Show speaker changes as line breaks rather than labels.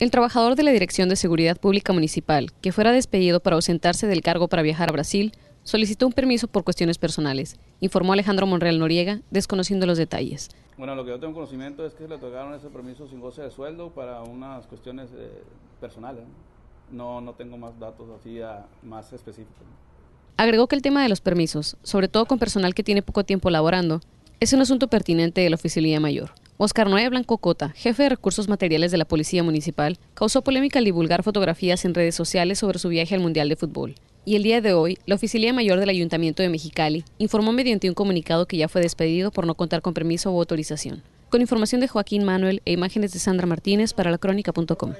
El trabajador de la Dirección de Seguridad Pública Municipal, que fuera despedido para ausentarse del cargo para viajar a Brasil, solicitó un permiso por cuestiones personales, informó Alejandro Monreal Noriega, desconociendo los detalles.
Bueno, lo que yo tengo conocimiento es que le otorgaron ese permiso sin goce de sueldo para unas cuestiones eh, personales. ¿no? tengo más datos así ah, más específicos.
Agregó que el tema de los permisos, sobre todo con personal que tiene poco tiempo laborando, es un asunto pertinente de la Oficialía Mayor. Oscar Noé Blanco Cota, jefe de recursos materiales de la Policía Municipal, causó polémica al divulgar fotografías en redes sociales sobre su viaje al Mundial de Fútbol. Y el día de hoy, la oficilia Mayor del Ayuntamiento de Mexicali informó mediante un comunicado que ya fue despedido por no contar con permiso o autorización. Con información de Joaquín Manuel e imágenes de Sandra Martínez para La Crónica.com.